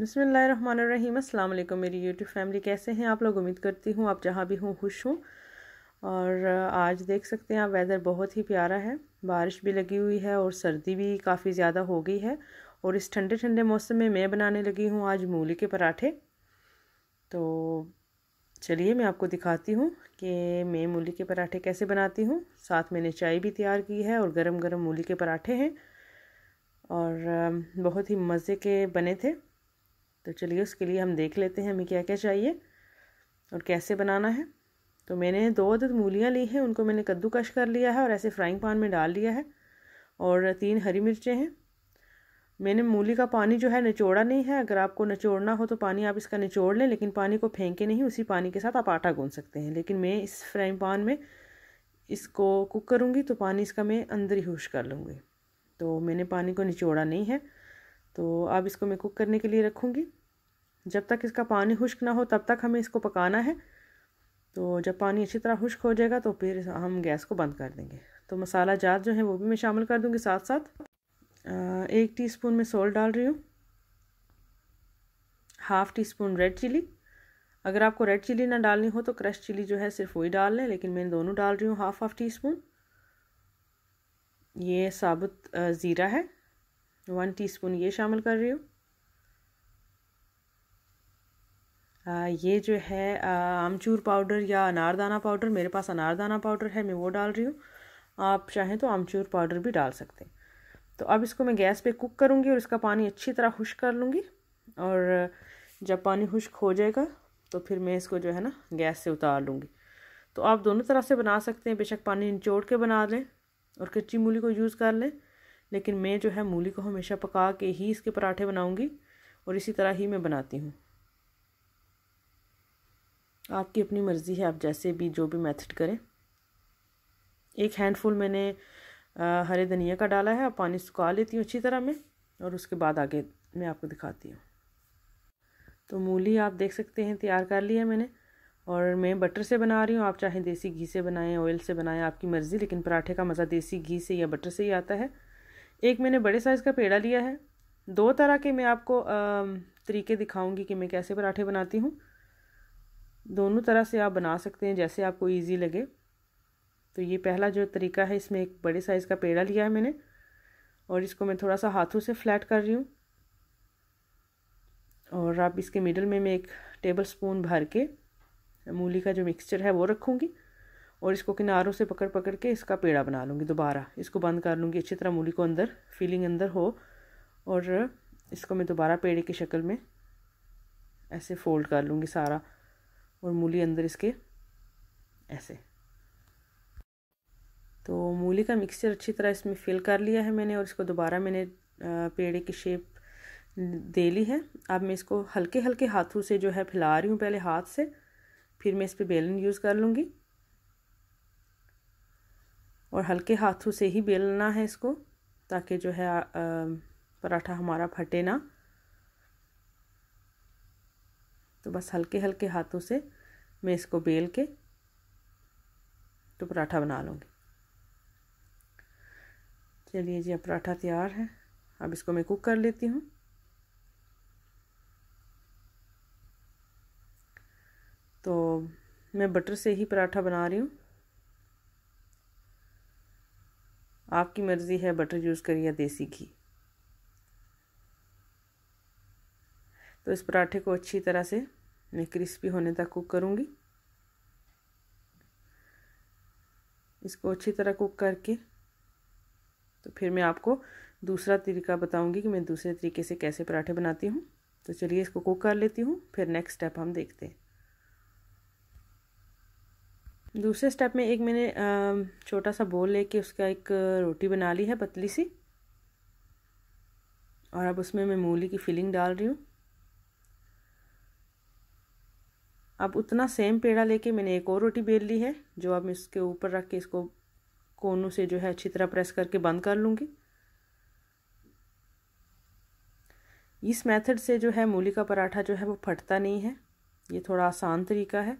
बसमीम अल्लाम मेरी यूट्यूब फैमिली कैसे हैं आप लोग उम्मीद करती हूँ आप जहाँ भी हूँ खुश हूँ और आज देख सकते हैं आप वेदर बहुत ही प्यारा है बारिश भी लगी हुई है और सर्दी भी काफ़ी ज़्यादा हो गई है और इस ठंडे ठंडे मौसम में मैं बनाने लगी हूँ आज मूली के पराठे तो चलिए मैं आपको दिखाती हूँ कि मैं मूली के पराठे कैसे बनाती हूँ साथ मैंने चाय भी तैयार की है और गरम गरम मूली के पराठे हैं और बहुत ही मज़े के बने थे तो चलिए उसके लिए हम देख लेते हैं हमें क्या क्या चाहिए और कैसे बनाना है तो मैंने दो अदद मूलियाँ ली हैं उनको मैंने कद्दूकश कर लिया है और ऐसे फ्राइंग पान में डाल लिया है और तीन हरी मिर्चें हैं मैंने मूली का पानी जो है निचोड़ा नहीं है अगर आपको निचोड़ना हो तो पानी आप इसका निचोड़ लें लेकिन पानी को फेंके नहीं उसी पानी के साथ आप आटा गूंद सकते हैं लेकिन मैं इस फ्राइंग पान में इसको कुक करूँगी तो पानी इसका मैं अंदर ही होश कर लूँगी तो मैंने पानी को निचोड़ा नहीं है तो अब इसको मैं कुक करने के लिए रखूँगी जब तक इसका पानी खुश्क ना हो तब तक हमें इसको पकाना है तो जब पानी अच्छी तरह खुश्क हो जाएगा तो फिर हम गैस को बंद कर देंगे तो मसाला जात जो है वो भी मैं शामिल कर दूँगी साथ साथ एक टीस्पून में सोल्ट डाल रही हूँ half teaspoon red chilli अगर आपको रेड चिली ना डालनी हो तो क्रश चिली जो है सिर्फ वही डाल लें लेकिन मैं दोनों डाल रही हूँ हाफ़ हाफ़ टी स्पून ये साबुत ज़ीरा है वन टीस्पून ये शामिल कर रही हूँ ये जो है आमचूर पाउडर या अनारदाना पाउडर मेरे पास अनारदाना पाउडर है मैं वो डाल रही हूँ आप चाहें तो आमचूर पाउडर भी डाल सकते हैं तो अब इसको मैं गैस पे कुक करूँगी और इसका पानी अच्छी तरह खुश कर लूँगी और जब पानी खुश्क हो जाएगा तो फिर मैं इसको जो है ना गैस से उतार लूँगी तो आप दोनों तरह से बना सकते हैं बेशक पानी निचोड़ के बना लें और कच्ची मूली को यूज़ कर लें लेकिन मैं जो है मूली को हमेशा पका के ही इसके पराठे बनाऊँगी और इसी तरह ही मैं बनाती हूँ आपकी अपनी मर्ज़ी है आप जैसे भी जो भी मेथड करें एक हैंडफुल मैंने हरे धनिया का डाला है और पानी सुखा लेती हूँ अच्छी तरह मैं और उसके बाद आगे मैं आपको दिखाती हूँ तो मूली आप देख सकते हैं तैयार कर लिया मैंने और मैं बटर से बना रही हूँ आप चाहे देसी घी से बनाएं ऑयल से बनाएं आपकी मर्ज़ी लेकिन पराठे का मज़ा देसी घी से या बटर से ही आता है एक मैंने बड़े साइज़ का पेड़ा लिया है दो तरह के मैं आपको तरीके दिखाऊंगी कि मैं कैसे पराठे बनाती हूँ दोनों तरह से आप बना सकते हैं जैसे आपको इजी लगे तो ये पहला जो तरीका है इसमें एक बड़े साइज़ का पेड़ा लिया है मैंने और इसको मैं थोड़ा सा हाथों से फ्लैट कर रही हूँ और आप इसके मिडल में मैं एक टेबल स्पून भर के मूली का जो मिक्सचर है वो रखूँगी और इसको किनारों से पकड़ पकड़ के इसका पेड़ा बना लूँगी दोबारा इसको बंद कर लूँगी अच्छी तरह मूली को अंदर फीलिंग अंदर हो और इसको मैं दोबारा पेड़े की शक्ल में ऐसे फोल्ड कर लूँगी सारा और मूली अंदर इसके ऐसे तो मूली का मिक्सचर अच्छी तरह इसमें फिल कर लिया है मैंने और इसको दोबारा मैंने पेड़े की शेप दे ली है अब मैं इसको हल्के हल्के हाथों से जो है फैला रही हूँ पहले हाथ से फिर मैं इस पर बेलन यूज़ कर लूँगी और हल्के हाथों से ही बेलना है इसको ताकि जो है पराठा हमारा फटे ना तो बस हल्के हल्के हाथों से मैं इसको बेल के तो पराठा बना लूँगी चलिए जी अब पराठा तैयार है अब इसको मैं कुक कर लेती हूँ तो मैं बटर से ही पराठा बना रही हूँ आपकी मर्ज़ी है बटर यूज़ करें या देसी घी तो इस पराठे को अच्छी तरह से मैं क्रिस्पी होने तक कुक करूँगी इसको अच्छी तरह कुक करके तो फिर मैं आपको दूसरा तरीका बताऊंगी कि मैं दूसरे तरीके से कैसे पराठे बनाती हूँ तो चलिए इसको कुक कर लेती हूँ फिर नेक्स्ट स्टेप हम देखते हैं दूसरे स्टेप में एक मैंने छोटा सा बोल लेके उसका एक रोटी बना ली है पतली सी और अब उसमें मैं मूली की फिलिंग डाल रही हूँ अब उतना सेम पेड़ा लेके मैंने एक और रोटी बेल ली है जो अब मैं इसके ऊपर रख के इसको कोनों से जो है अच्छी तरह प्रेस करके बंद कर लूँगी इस मेथड से जो है मूली का पराठा जो है वो फटता नहीं है ये थोड़ा आसान तरीका है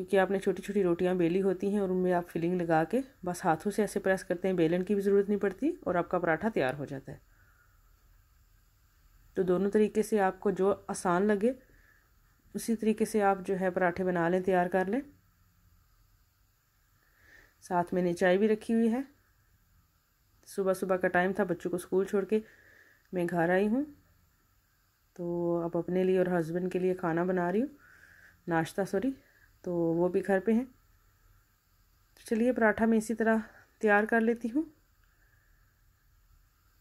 क्योंकि आपने छोटी छोटी रोटियां बेली होती हैं और उनमें आप फिलिंग लगा के बस हाथों से ऐसे प्रेस करते हैं बेलन की भी ज़रूरत नहीं पड़ती और आपका पराठा तैयार हो जाता है तो दोनों तरीके से आपको जो आसान लगे उसी तरीके से आप जो है पराठे बना लें तैयार कर लें साथ मैंने चाय भी रखी हुई है सुबह सुबह का टाइम था बच्चों को स्कूल छोड़ के मैं घर आई हूँ तो अब अपने लिए और हस्बैंड के लिए खाना बना रही हूँ नाश्ता सॉरी तो वो भी घर पे हैं तो चलिए पराठा मैं इसी तरह तैयार कर लेती हूँ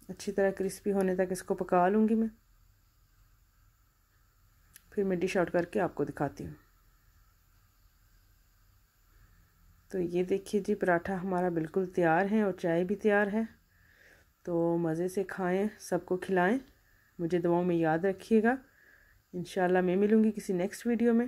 अच्छी तरह क्रिस्पी होने तक इसको पका लूँगी मैं फिर मैं डिश आउट करके आपको दिखाती हूँ तो ये देखिए जी पराठा हमारा बिल्कुल तैयार है और चाय भी तैयार है तो मज़े से खाएं सबको खिलाएं मुझे दवाओं में याद रखिएगा इन मैं मिलूँगी किसी नेक्स्ट वीडियो में